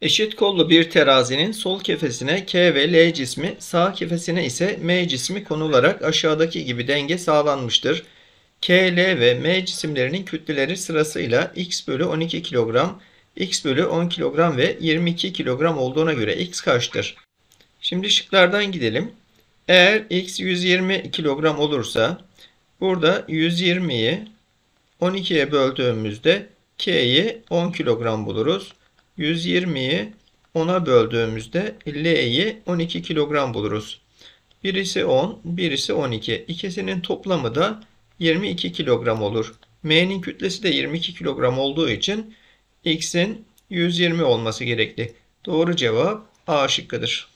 Eşit kollu bir terazinin sol kefesine K ve L cismi, sağ kefesine ise M cismi konularak aşağıdaki gibi denge sağlanmıştır. K, L ve M cisimlerinin kütleleri sırasıyla x bölü 12 kilogram, x bölü 10 kilogram ve 22 kilogram olduğuna göre x kaçtır? Şimdi şıklardan gidelim. Eğer x 120 kilogram olursa Burada 120'yi 12'ye böldüğümüzde K'yi 10 kilogram buluruz. 120'yi 10'a böldüğümüzde L'yi 12 kilogram buluruz. Birisi 10, birisi 12. İkisinin toplamı da 22 kilogram olur. M'nin kütlesi de 22 kilogram olduğu için X'in 120 olması gerekli. Doğru cevap A şıkkıdır.